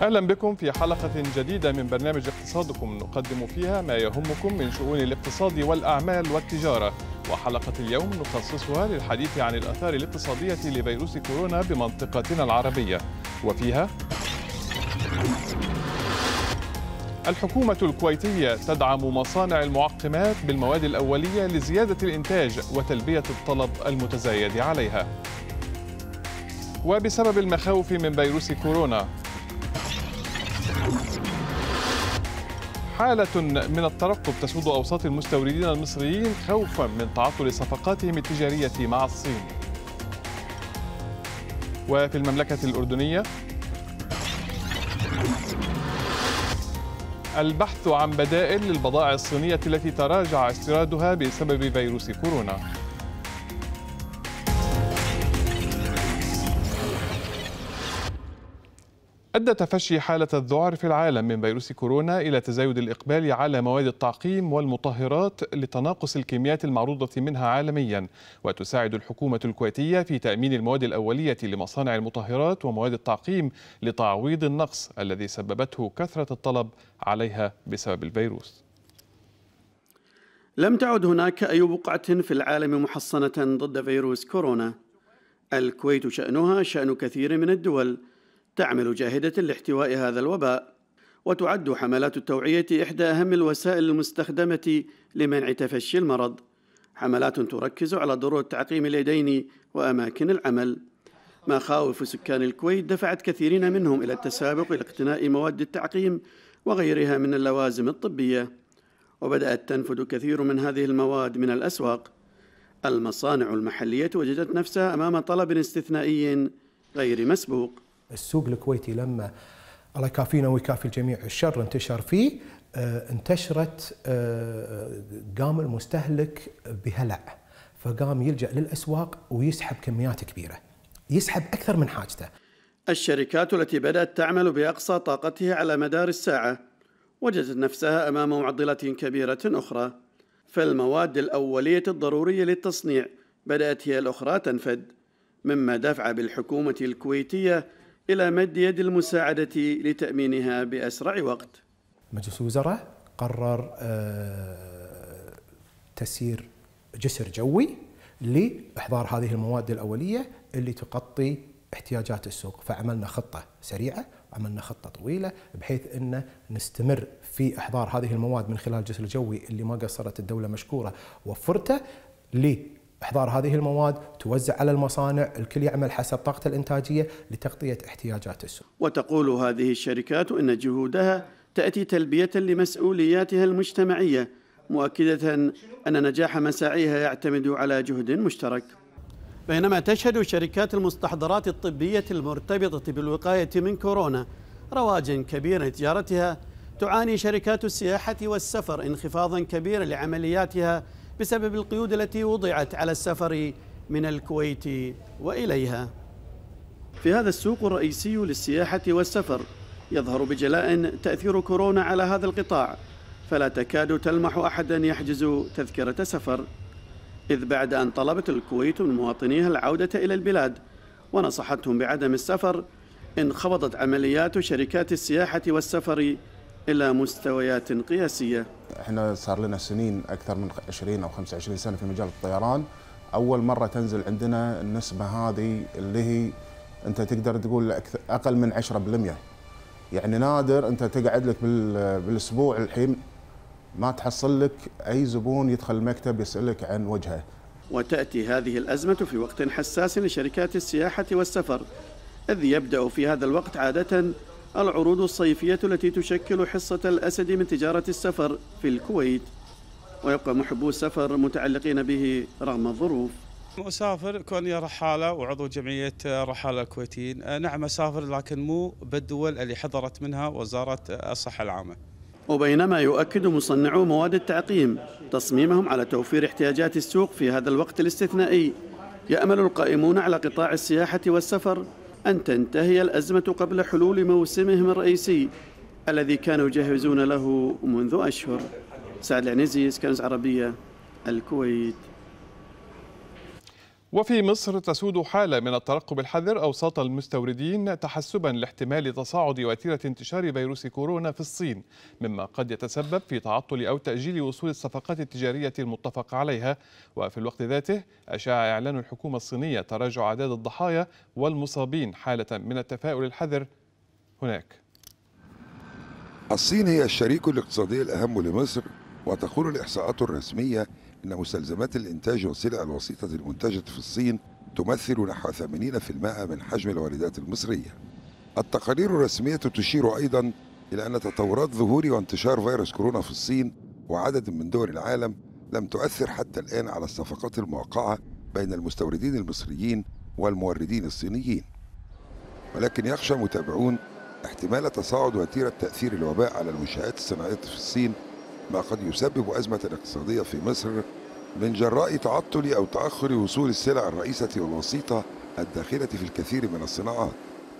اهلا بكم في حلقه جديده من برنامج اقتصادكم نقدم فيها ما يهمكم من شؤون الاقتصاد والاعمال والتجاره وحلقه اليوم نخصصها للحديث عن الاثار الاقتصاديه لفيروس كورونا بمنطقتنا العربيه وفيها الحكومة الكويتية تدعم مصانع المعقمات بالمواد الأولية لزيادة الإنتاج وتلبية الطلب المتزايد عليها. وبسبب المخاوف من فيروس كورونا حالة من الترقب تسود أوساط المستوردين المصريين خوفا من تعطل صفقاتهم التجارية مع الصين وفي المملكة الأردنية البحث عن بدائل للبضائع الصينية التي تراجع استيرادها بسبب فيروس كورونا أدى تفشي حالة الذعر في العالم من فيروس كورونا إلى تزايد الإقبال على مواد التعقيم والمطهرات لتناقص الكميات المعروضة منها عالميا وتساعد الحكومة الكويتية في تأمين المواد الأولية لمصانع المطهرات ومواد التعقيم لتعويض النقص الذي سببته كثرة الطلب عليها بسبب الفيروس لم تعد هناك أي بقعة في العالم محصنة ضد فيروس كورونا الكويت شأنها شأن كثير من الدول تعمل جاهدة لاحتواء هذا الوباء وتعد حملات التوعية إحدى أهم الوسائل المستخدمة لمنع تفشي المرض حملات تركز على ضرورة تعقيم اليدين وأماكن العمل مخاوف سكان الكويت دفعت كثيرين منهم إلى التسابق لاقتناء مواد التعقيم وغيرها من اللوازم الطبية وبدأت تنفد كثير من هذه المواد من الأسواق المصانع المحلية وجدت نفسها أمام طلب استثنائي غير مسبوق السوق الكويتي لما الله يكافينا ويكافي الجميع الشر انتشر فيه آه، انتشرت آه، قام المستهلك بهلع فقام يلجا للاسواق ويسحب كميات كبيره يسحب اكثر من حاجته الشركات التي بدات تعمل باقصى طاقتها على مدار الساعه وجدت نفسها امام معضله كبيره اخرى فالمواد الاوليه الضروريه للتصنيع بدات هي الاخرى تنفد مما دفع بالحكومه الكويتيه إلى مد يد المساعدة لتأمينها بأسرع وقت مجلس الوزراء قرر آه، تسيير جسر جوي لإحضار هذه المواد الأولية اللي تغطي احتياجات السوق فعملنا خطة سريعة عملنا خطة طويلة بحيث أن نستمر في إحضار هذه المواد من خلال الجسر الجوي اللي ما قصرت الدولة مشكورة وفرته إحضار هذه المواد توزع على المصانع الكل يعمل حسب طاقته الإنتاجية لتغطية احتياجات السوق وتقول هذه الشركات إن جهودها تأتي تلبية لمسؤولياتها المجتمعية مؤكدة أن نجاح مساعيها يعتمد على جهد مشترك بينما تشهد شركات المستحضرات الطبية المرتبطة بالوقاية من كورونا رواجا كبيرا لتجارتها تعاني شركات السياحة والسفر انخفاضا كبيرا لعملياتها بسبب القيود التي وضعت على السفر من الكويت واليها. في هذا السوق الرئيسي للسياحه والسفر يظهر بجلاء تاثير كورونا على هذا القطاع فلا تكاد تلمح احدا يحجز تذكره سفر اذ بعد ان طلبت الكويت من مواطنيها العوده الى البلاد ونصحتهم بعدم السفر انخفضت عمليات شركات السياحه والسفر إلى مستويات قياسية احنا صار لنا سنين أكثر من 20 أو 25 سنة في مجال الطيران أول مرة تنزل عندنا النسبة هذه اللي هي أنت تقدر تقول أقل من 10% يعني نادر أنت تقعد لك بالأسبوع الحين ما تحصل لك أي زبون يدخل المكتب يسألك عن وجهه وتأتي هذه الأزمة في وقت حساس لشركات السياحة والسفر إذ يبدأ في هذا الوقت عادة العروض الصيفية التي تشكل حصة الأسد من تجارة السفر في الكويت ويبقى محبو السفر متعلقين به رغم الظروف مسافر كوني رحالة وعضو جمعية رحالة الكويتيين آه، نعم أسافر لكن مو بالدول اللي حضرت منها وزارة الصحة العامة وبينما يؤكد مصنعو مواد التعقيم تصميمهم على توفير احتياجات السوق في هذا الوقت الاستثنائي يأمل القائمون على قطاع السياحة والسفر أن تنتهي الأزمة قبل حلول موسمهم الرئيسي الذي كانوا يجهزون له منذ أشهر سعد العنزي سكانس عربية الكويت وفي مصر تسود حالة من الترقب الحذر أوساط المستوردين تحسبا لاحتمال تصاعد وتيرة انتشار فيروس كورونا في الصين مما قد يتسبب في تعطل أو تأجيل وصول الصفقات التجارية المتفق عليها وفي الوقت ذاته أشاع إعلان الحكومة الصينية تراجع أعداد الضحايا والمصابين حالة من التفاؤل الحذر هناك الصين هي الشريك الاقتصادي الأهم لمصر وتقول الإحصاءات الرسمية إن مستلزمات الإنتاج والسلع الوسيطة المنتجة في الصين تمثل نحو 80% من حجم الواردات المصرية التقارير الرسمية تشير أيضا إلى أن تطورات ظهور وانتشار فيروس كورونا في الصين وعدد من دول العالم لم تؤثر حتى الآن على الصفقات الموقعة بين المستوردين المصريين والموردين الصينيين ولكن يخشى متابعون احتمال تصاعد وتيرة تأثير الوباء على المنشآت الصناعية في الصين ما قد يسبب أزمة اقتصادية في مصر من جراء تعطل أو تأخر وصول السلع الرئيسة والوسيطة الداخلة في الكثير من الصناعات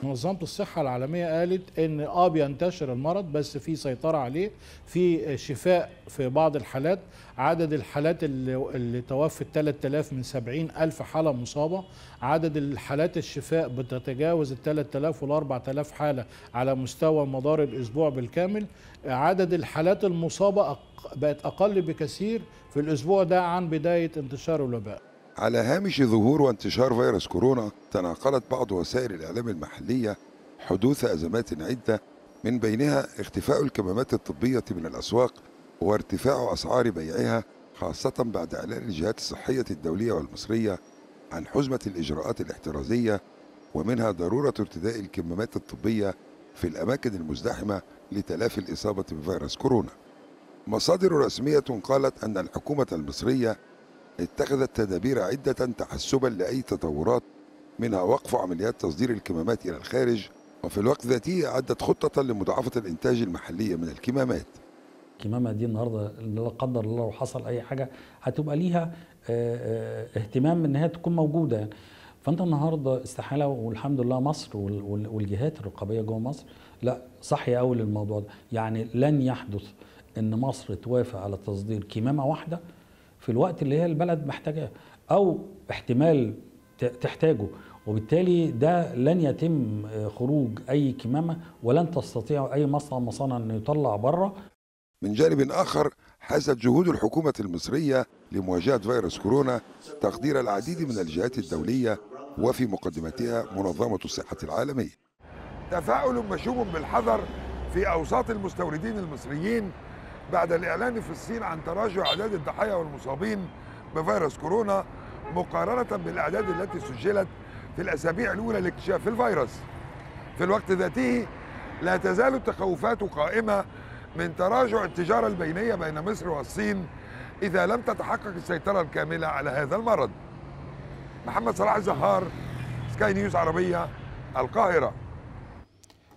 منظمه الصحه العالميه قالت ان اه بينتشر المرض بس في سيطره عليه في شفاء في بعض الحالات عدد الحالات اللي, اللي توفت 3000 من 70 ألف حالة مصابة عدد الحالات الشفاء بتتجاوز ال 3000 وال 4000 حالة على مستوى مدار الأسبوع بالكامل عدد الحالات المصابة بقت أقل بكثير في الأسبوع ده عن بداية انتشار الوباء على هامش ظهور وانتشار فيروس كورونا تناقلت بعض وسائل الإعلام المحلية حدوث أزمات عدة من بينها اختفاء الكمامات الطبية من الأسواق وارتفاع أسعار بيعها خاصة بعد إعلان الجهات الصحية الدولية والمصرية عن حزمة الإجراءات الاحترازية ومنها ضرورة ارتداء الكمامات الطبية في الأماكن المزدحمة لتلافي الإصابة بفيروس كورونا. مصادر رسمية قالت أن الحكومة المصرية اتخذت تدابير عدة تحسبا لأي تطورات منها وقف عمليات تصدير الكمامات إلى الخارج وفي الوقت ذاته أعدت خطة لمضاعفة الإنتاج المحلية من الكمامات الكمامة دي النهاردة لا قدر الله لو حصل أي حاجة هتبقى ليها آه، آه، اهتمام إن هي تكون موجودة فأنت النهاردة استحالة والحمد لله مصر والجهات الرقابية جوه مصر لا صحي أول للموضوع ده يعني لن يحدث إن مصر توافق على تصدير كمامة واحدة في الوقت اللي هي البلد محتاجاه او احتمال تحتاجه وبالتالي ده لن يتم خروج اي كمامه ولن تستطيع اي مصنع مصانع انه يطلع بره من جانب اخر حازت جهود الحكومه المصريه لمواجهه فيروس كورونا تقدير العديد من الجهات الدوليه وفي مقدمتها منظمه الصحه العالميه تفاؤل مشوب بالحذر في اوساط المستوردين المصريين بعد الإعلان في الصين عن تراجع أعداد الضحايا والمصابين بفيروس كورونا مقارنة بالأعداد التي سجلت في الأسابيع الأولى لاكتشاف الفيروس في الوقت ذاته لا تزال التخوفات قائمة من تراجع التجارة البينية بين مصر والصين إذا لم تتحقق السيطرة الكاملة على هذا المرض محمد صلاح زهار سكاي نيوز عربية القاهرة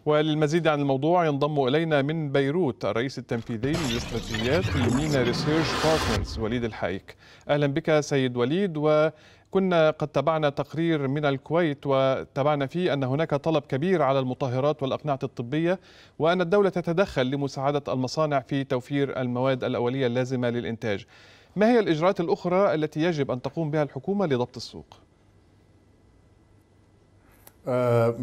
وللمزيد عن الموضوع ينضم إلينا من بيروت الرئيس التنفيذي للاستراتيجيات لمينا ريسيرش بارتنرز وليد الحايك أهلا بك سيد وليد وكنا قد تابعنا تقرير من الكويت وتابعنا فيه أن هناك طلب كبير على المطهرات والأقنعة الطبية وأن الدولة تتدخل لمساعدة المصانع في توفير المواد الأولية اللازمة للإنتاج ما هي الإجراءات الأخرى التي يجب أن تقوم بها الحكومة لضبط السوق؟ آه،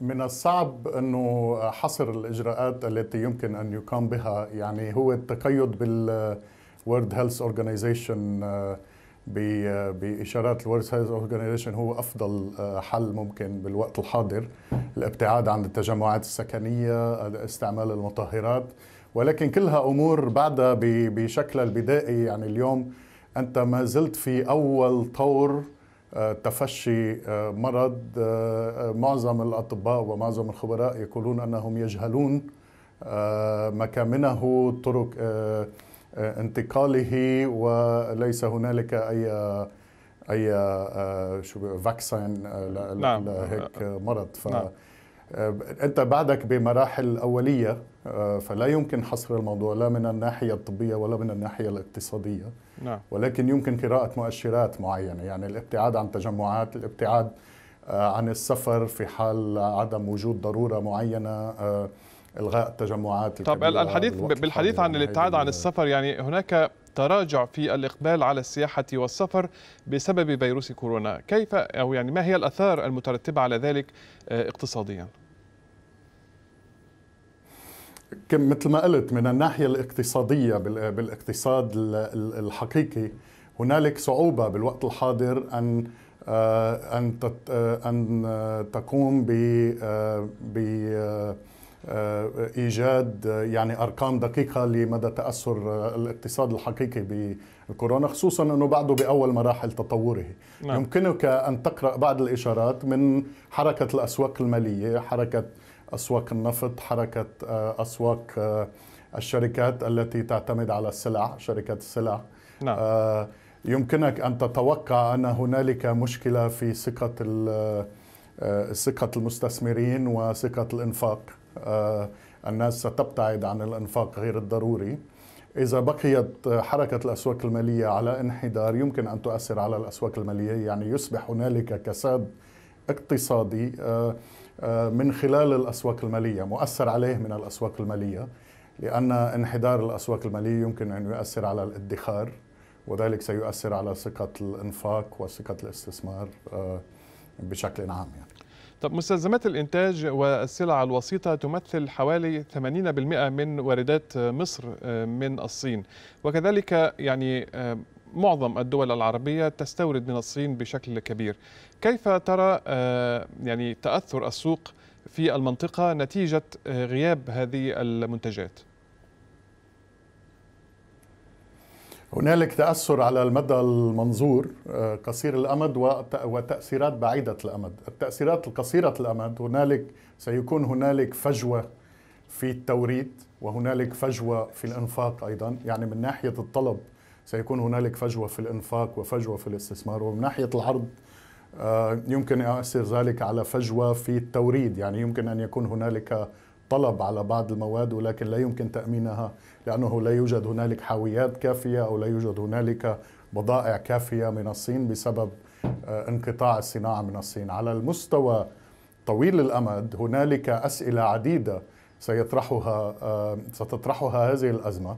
من الصعب انه حصر الاجراءات التي يمكن ان يقام بها يعني هو التقيد بال World Health Organization آه، باشارات الورد هيلث اورجانيزيشن هو افضل آه، حل ممكن بالوقت الحاضر الابتعاد عن التجمعات السكنيه استعمال المطهرات ولكن كلها امور بعدها بشكلها البدائي يعني اليوم انت ما زلت في اول طور تفشي آه، مرض آه، آه، معظم الأطباء ومعظم الخبراء يقولون أنهم يجهلون مكامنه طرق انتقاله وليس هنالك أي أي شو فاكسين لهيك نعم. مرض ف نعم. آه، انت بعدك بمراحل اوليه آه، فلا يمكن حصر الموضوع لا من الناحيه الطبيه ولا من الناحيه الاقتصاديه نعم. ولكن يمكن قراءه مؤشرات معينه يعني الابتعاد عن تجمعات الابتعاد آه، عن السفر في حال عدم وجود ضروره معينه الغاء التجمعات طب الحديث بالحديث عن يعني الابتعاد عن السفر يعني هناك تراجع في الإقبال على السياحة والسفر بسبب فيروس كورونا كيف أو يعني ما هي الأثار المترتبة على ذلك اقتصادياً؟ مثل ما قلت من الناحية الاقتصادية بالاقتصاد الحقيقي هنالك صعوبة بالوقت الحاضر أن آه، أن آه، أن آه، تقوم ب ب ايجاد يعني ارقام دقيقه لمدى تاثر الاقتصاد الحقيقي بالكورونا خصوصا انه بعده باول مراحل تطوره نعم. يمكنك ان تقرا بعض الاشارات من حركه الاسواق الماليه حركه أسواق النفط حركة آه، أسواق آه، الشركات التي تعتمد على السلع شركات السلع نعم. آه، يمكنك أن تتوقع أن هنالك مشكلة في ثقة ثقة المستثمرين وثقة الإنفاق الناس ستبتعد عن الإنفاق غير الضروري إذا بقيت حركة الأسواق المالية على انحدار يمكن أن تؤثر على الأسواق المالية يعني يصبح هنالك كساد اقتصادي آه، من خلال الأسواق المالية مؤثر عليه من الأسواق المالية لأن انحدار الأسواق المالية يمكن أن يؤثر على الادخار وذلك سيؤثر على ثقة الإنفاق وثقة الاستثمار آه، بشكل عام يعني. طب مستلزمات الإنتاج والسلع الوسيطة تمثل حوالي 80% من واردات مصر آه، من الصين وكذلك يعني معظم الدول العربية تستورد من الصين بشكل كبير كيف ترى آه، يعني تأثر السوق في المنطقة نتيجة آه، غياب هذه المنتجات؟ هنالك تأثر على المدى المنظور آه، قصير الأمد وتأثيرات بعيدة الأمد التأثيرات القصيرة الأمد هنالك سيكون هنالك فجوة في التوريد وهنالك فجوة في الإنفاق أيضا يعني من ناحية الطلب سيكون هنالك فجوه في الانفاق وفجوه في الاستثمار ومن ناحيه العرض آه، يمكن يؤثر ذلك على فجوه في التوريد يعني يمكن ان يكون هنالك طلب على بعض المواد ولكن لا يمكن تامينها لانه لا يوجد هنالك حاويات كافيه او لا يوجد هنالك بضائع كافيه من الصين بسبب آه، انقطاع الصناعه من الصين على المستوى طويل الامد هنالك اسئله عديده سيطرحها آه، ستطرحها هذه الازمه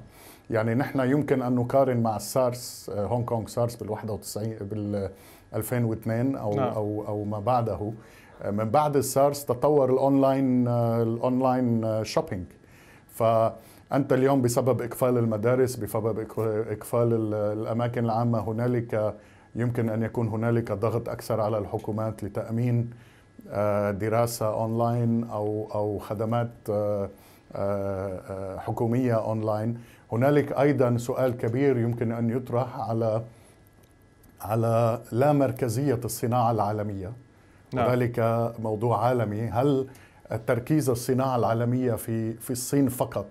يعني نحن يمكن ان نقارن مع السارس آه، هونغ كونغ سارس بال 91 بال 2002 او نعم. او او ما بعده آه، من بعد السارس تطور الاونلاين آه، الاونلاين شوبينج فانت اليوم بسبب اقفال المدارس بسبب اقفال الاماكن العامه هنالك يمكن ان يكون هنالك ضغط اكثر على الحكومات لتامين دراسه اونلاين او او خدمات حكوميه اونلاين هنالك ايضا سؤال كبير يمكن ان يطرح على على لا مركزيه الصناعه العالميه نعم. موضوع عالمي هل التركيز الصناعه العالميه في في الصين فقط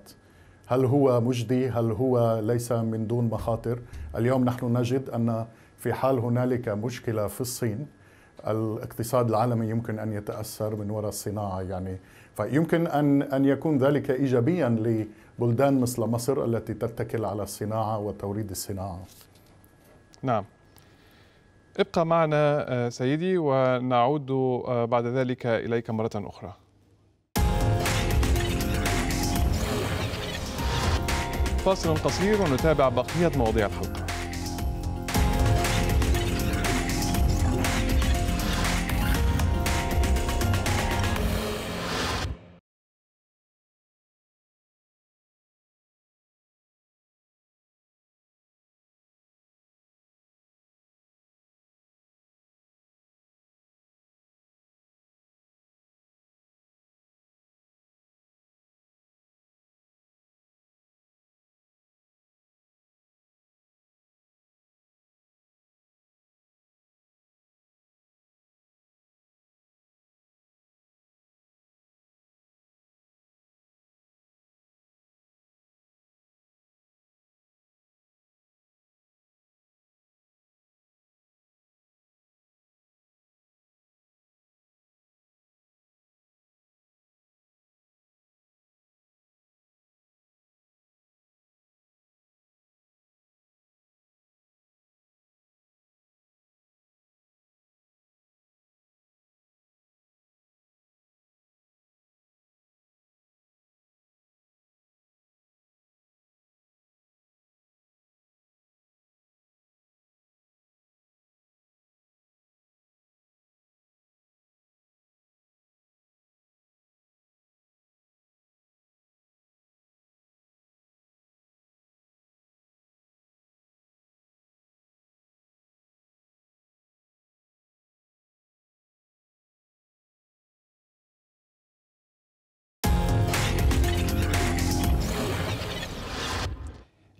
هل هو مجدي هل هو ليس من دون مخاطر اليوم نحن نجد ان في حال هنالك مشكله في الصين الاقتصاد العالمي يمكن ان يتاثر من وراء الصناعه يعني فيمكن أن أن يكون ذلك إيجابيا لبلدان مثل مصر التي تتكل على الصناعة وتوريد الصناعة نعم ابقى معنا آه، سيدي ونعود آه، بعد ذلك إليك مرة أخرى فاصل قصير ونتابع بقية مواضيع الحلقة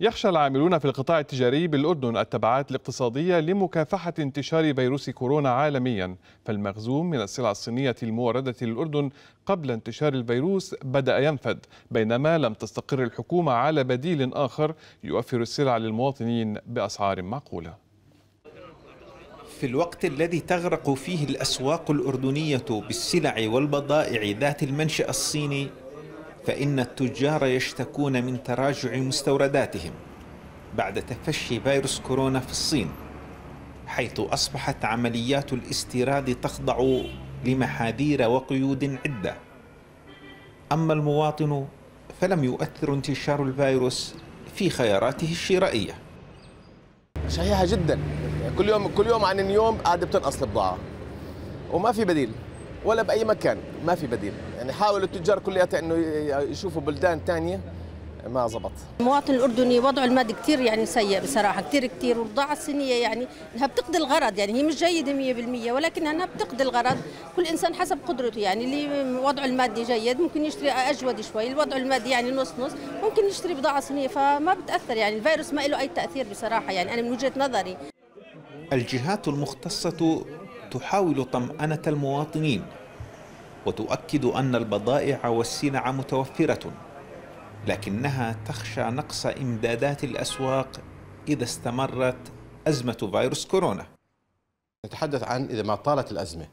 يخشى العاملون في القطاع التجاري بالأردن التبعات الاقتصادية لمكافحة انتشار فيروس كورونا عالميا فالمخزون من السلع الصينية الموردة للأردن قبل انتشار الفيروس بدأ ينفد بينما لم تستقر الحكومة على بديل آخر يوفر السلع للمواطنين بأسعار معقولة في الوقت الذي تغرق فيه الأسواق الأردنية بالسلع والبضائع ذات المنشأ الصيني فإن التجار يشتكون من تراجع مستورداتهم بعد تفشي فيروس كورونا في الصين حيث أصبحت عمليات الاستيراد تخضع لمحاذير وقيود عدة أما المواطن فلم يؤثر انتشار الفيروس في خياراته الشرائية شحيحة جدا كل يوم كل يوم عن يوم قاعدة بتنقص البضاعة وما في بديل ولا باي مكان ما في بديل يعني حاولوا التجار كلياتها انه يشوفوا بلدان ثانيه ما زبط المواطن الاردني وضعه المادي كثير يعني سيء بصراحه كثير كثير والبضاعه الصينيه يعني انها بتقضي الغرض يعني هي مش جيده 100% ولكن انها بتقضي الغرض كل انسان حسب قدرته يعني اللي وضعه المادي جيد ممكن يشتري اجود شوي اللي وضعه المادي يعني نص نص ممكن يشتري بضاعه صينيه فما بتاثر يعني الفيروس ما له اي تاثير بصراحه يعني انا من وجهه نظري الجهات المختصة تحاول طمأنة المواطنين وتؤكد أن البضائع والسلع متوفرة لكنها تخشى نقص إمدادات الأسواق إذا استمرت أزمة فيروس كورونا نتحدث عن إذا ما طالت الأزمة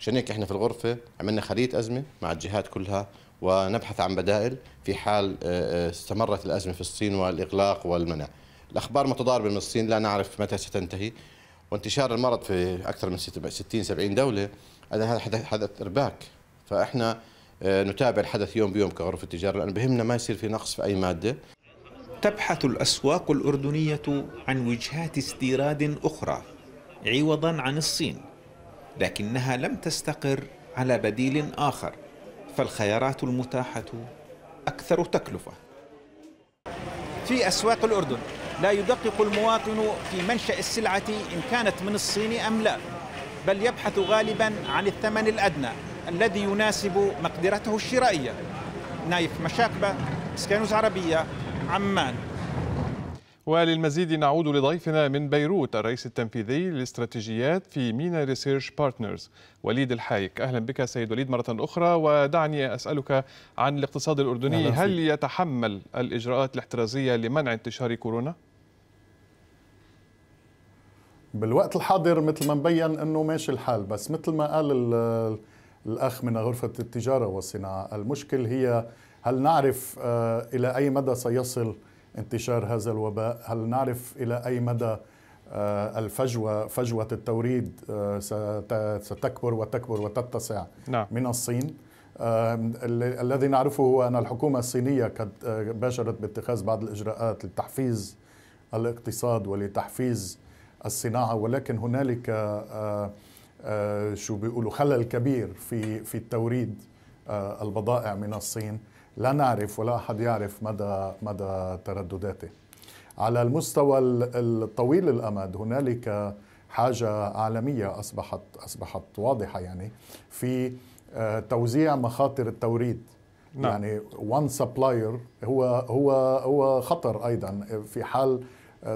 عشان هيك احنا في الغرفة عملنا خلية أزمة مع الجهات كلها ونبحث عن بدائل في حال آه، آه، استمرت الأزمة في الصين والإغلاق والمنع الأخبار متضاربة من الصين لا نعرف متى ستنتهي وانتشار المرض في اكثر من 60 70 دوله هذا حدث حدث ارباك فاحنا آه، نتابع الحدث يوم بيوم كغرفه التجاره لانه بهمنا ما يصير في نقص في اي ماده تبحث الاسواق الاردنيه عن وجهات استيراد اخرى عوضا عن الصين لكنها لم تستقر على بديل اخر فالخيارات المتاحه اكثر تكلفه في اسواق الاردن لا يدقق المواطن في منشأ السلعة إن كانت من الصين أم لا بل يبحث غالبا عن الثمن الأدنى الذي يناسب مقدرته الشرائية نايف مشاكبة سكانوز عربية عمان وللمزيد نعود لضيفنا من بيروت الرئيس التنفيذي للاستراتيجيات في مينا ريسيرش بارتنرز وليد الحايك اهلا بك سيد وليد مره اخرى ودعني اسالك عن الاقتصاد الاردني هل يتحمل الاجراءات الاحترازيه لمنع انتشار كورونا؟ بالوقت الحاضر مثل ما مبين انه ماشي الحال بس مثل ما قال الاخ من غرفه التجاره والصناعه المشكل هي هل نعرف آه، الى اي مدى سيصل انتشار هذا الوباء هل نعرف الى اي مدى آه، الفجوه فجوه التوريد آه، ستكبر وتكبر وتتسع نعم. من الصين الذي نعرفه هو ان الحكومه الصينيه قد باشرت باتخاذ بعض الاجراءات لتحفيز الاقتصاد ولتحفيز الصناعه ولكن هنالك آه، آه، شو بيقولوا خلل كبير في في التوريد آه، البضائع من الصين لا نعرف ولا احد يعرف مدى مدى تردداته على المستوى الطويل الامد هنالك حاجه عالميه اصبحت اصبحت واضحه يعني في توزيع مخاطر التوريد نعم. يعني وان سبلاير هو هو هو خطر ايضا في حال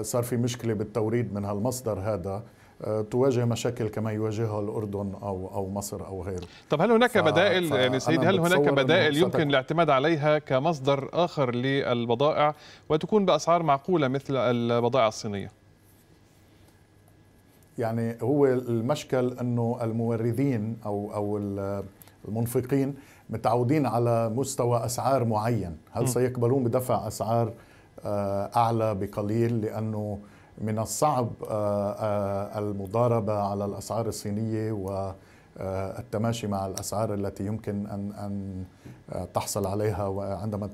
صار في مشكله بالتوريد من هالمصدر هذا آه، تواجه مشاكل كما يواجهها الاردن او او مصر او غيره. طب هل هناك ف... بدائل ف... يعني سيدي هل هناك بدائل يمكن ستك... الاعتماد عليها كمصدر اخر للبضائع وتكون باسعار معقوله مثل البضائع الصينيه؟ يعني هو المشكل انه الموردين او او المنفقين متعودين على مستوى اسعار معين، هل سيقبلون بدفع اسعار آه، اعلى بقليل لانه من الصعب آه، آه، المضاربه على الاسعار الصينيه والتماشي مع الاسعار التي يمكن ان ان تحصل عليها عندما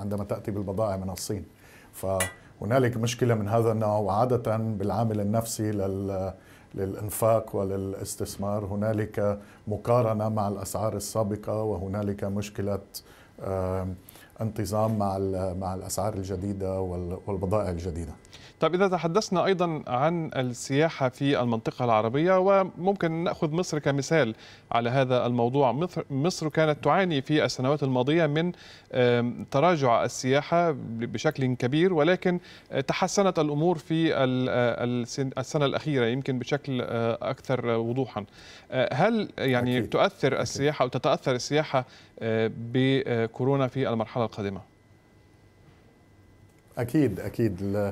عندما تاتي بالبضائع من الصين فهنالك مشكله من هذا النوع وعاده بالعامل النفسي لل للانفاق وللاستثمار هنالك مقارنه مع الاسعار السابقه وهنالك مشكله انتظام مع مع الاسعار الجديده والبضائع الجديده طب إذا تحدثنا أيضا عن السياحة في المنطقة العربية وممكن نأخذ مصر كمثال على هذا الموضوع مصر, كانت تعاني في السنوات الماضية من تراجع السياحة بشكل كبير ولكن آه، تحسنت الأمور في آه، السنة الأخيرة يمكن بشكل آه، أكثر وضوحا هل يعني أكيد. تؤثر السياحة أو تتأثر السياحة بكورونا في المرحلة القادمة؟ اكيد اكيد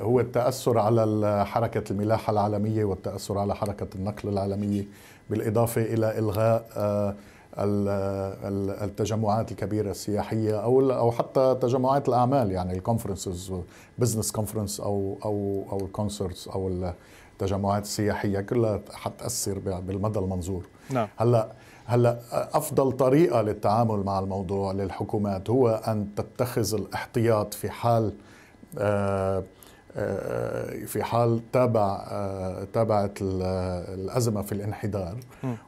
هو التاثر على حركه الملاحه العالميه والتاثر على حركه النقل العالميه بالاضافه الى الغاء آه، التجمعات الكبيره السياحيه او او حتى تجمعات الاعمال يعني الكونفرنسز بزنس كونفرنس او او او الكونسرتس او التجمعات السياحيه كلها حتاثر بالمدى المنظور نعم. هلا هلا افضل طريقه للتعامل مع الموضوع للحكومات هو ان تتخذ الاحتياط في حال آه، آه، في حال تابع آه، تابعت الازمه في الانحدار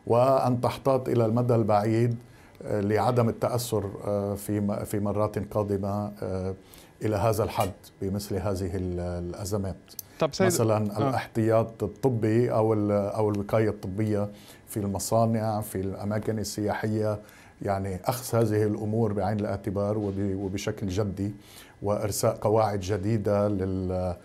وان تحتاط الى المدى البعيد لعدم التاثر في في مرات قادمه الى هذا الحد بمثل هذه الازمات طب سيد... مثلا الاحتياط الطبي او او الوقايه الطبيه في المصانع في الأماكن السياحية يعني أخذ هذه الأمور بعين الاعتبار وبشكل جدي وإرساء قواعد جديدة لل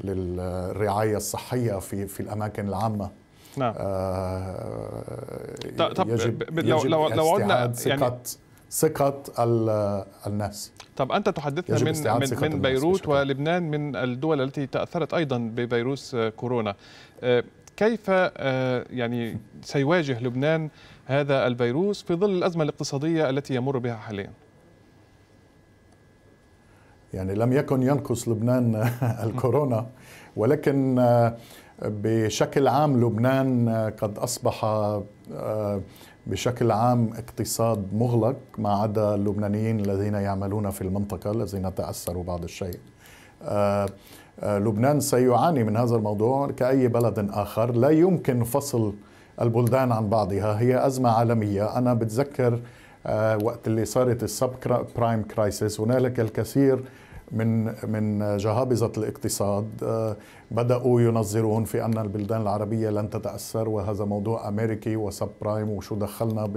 للرعاية الصحية في في الأماكن العامة نعم آه طب يجب, لو يجب لو لو عدنا يعني ثقة الناس طب أنت تحدثنا من من, من بيروت ولبنان من الدول التي تأثرت أيضا بفيروس كورونا آه، كيف آه، يعني سيواجه لبنان هذا الفيروس في ظل الأزمة الاقتصادية التي يمر بها حاليا يعني لم يكن ينقص لبنان الكورونا ولكن آه، بشكل عام لبنان آه، قد أصبح بشكل عام اقتصاد مغلق ما عدا اللبنانيين الذين يعملون في المنطقة الذين تأثروا بعض الشيء آه، لبنان سيعاني من هذا الموضوع كأي بلد آخر لا يمكن فصل البلدان عن بعضها هي أزمة عالمية أنا بتذكر آه، وقت اللي صارت السب برايم كرايسيس هنالك الكثير من من جهابزة الاقتصاد آه، بدأوا ينظرون في أن البلدان العربية لن تتأثر وهذا موضوع أمريكي وسب برايم وشو دخلنا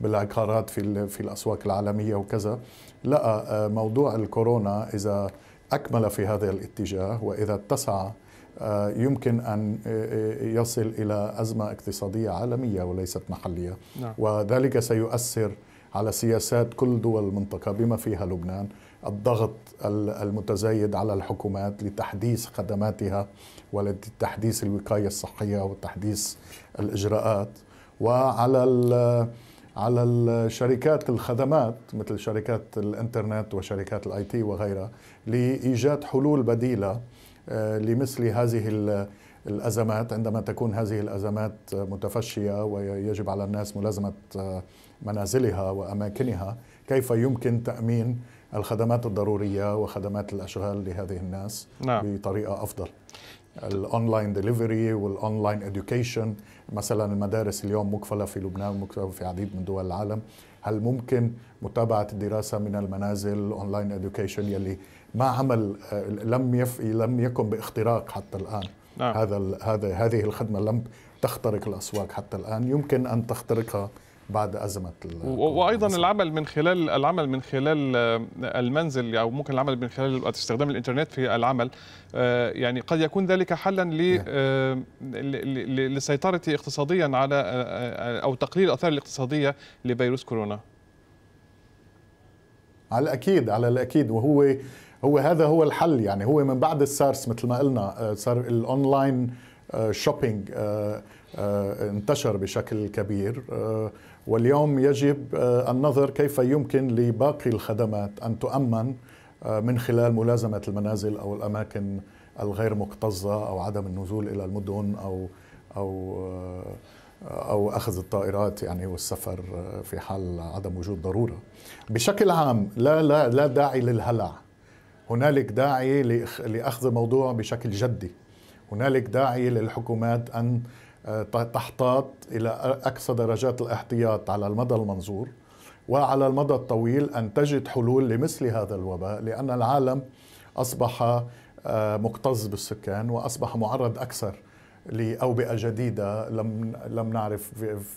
بالعقارات في الأسواق العالمية وكذا لا موضوع الكورونا إذا أكمل في هذا الاتجاه وإذا اتسع آه، يمكن أن آه، آه، يصل إلى أزمة اقتصادية عالمية وليست محلية نعم. وذلك سيؤثر على سياسات كل دول المنطقة بما فيها لبنان الضغط المتزايد على الحكومات لتحديث خدماتها ولتحديث الوقاية الصحية وتحديث الإجراءات وعلى على الشركات الخدمات مثل شركات الانترنت وشركات الاي تي وغيرها لايجاد حلول بديله آه، لمثل هذه الازمات عندما تكون هذه الازمات متفشيه ويجب على الناس ملازمه آه، منازلها واماكنها كيف يمكن تامين الخدمات الضروريه وخدمات الاشغال لهذه الناس نعم. بطريقه افضل الاونلاين ديليفري والاونلاين اديوكيشن مثلا المدارس اليوم مقفله في لبنان ومقفله في عديد من دول العالم هل ممكن متابعه الدراسه من المنازل اونلاين اديوكيشن يلي ما عمل آه، لم يف لم يكن باختراق حتى الان نعم. هذا هذا هذه الخدمه لم تخترق الاسواق حتى الان يمكن ان تخترقها بعد ازمه وايضا العمل من خلال العمل من خلال آه، المنزل او ممكن العمل من خلال استخدام الانترنت في العمل آه، يعني قد يكون ذلك حلا إيه. آه، لسيطره اقتصاديا على او تقليل الاثار الاقتصاديه لفيروس كورونا على الاكيد على الاكيد وهو هو هذا هو الحل يعني هو من بعد السارس مثل ما قلنا صار الاونلاين شوبينج انتشر بشكل كبير واليوم يجب آه، النظر كيف يمكن لباقي الخدمات أن تؤمن آه، من خلال ملازمة المنازل أو الأماكن الغير مكتظة أو عدم النزول إلى المدن أو أو آه، أو أخذ الطائرات يعني والسفر في حال عدم وجود ضرورة بشكل عام لا لا لا داعي للهلع هنالك داعي لأخذ الموضوع بشكل جدي هنالك داعي للحكومات أن آه، تحتاط إلى أقصى درجات الاحتياط على المدى المنظور وعلى المدى الطويل أن تجد حلول لمثل هذا الوباء لأن العالم أصبح آه، مكتظ بالسكان وأصبح معرض أكثر لأوبئة جديدة لم لم نعرف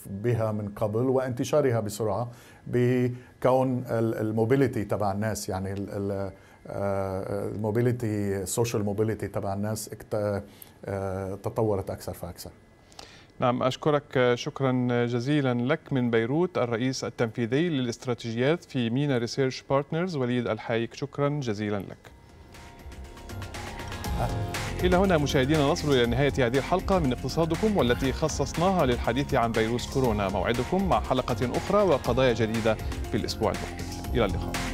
بها من قبل وانتشارها بسرعة بكون الموبيليتي تبع الناس يعني آه، الموبيليتي السوشيال موبيليتي تبع الناس تطورت أكثر فأكثر نعم أشكرك آه، شكرا آه، جزيلا لك من بيروت الرئيس التنفيذي للاستراتيجيات في مينا ريسيرش بارتنرز وليد الحايك شكرا جزيلا لك إلى هنا مشاهدينا نصل إلى نهاية هذه الحلقة من اقتصادكم والتي خصصناها للحديث عن فيروس كورونا موعدكم مع حلقة أخرى وقضايا جديدة في الأسبوع المقبل إلى اللقاء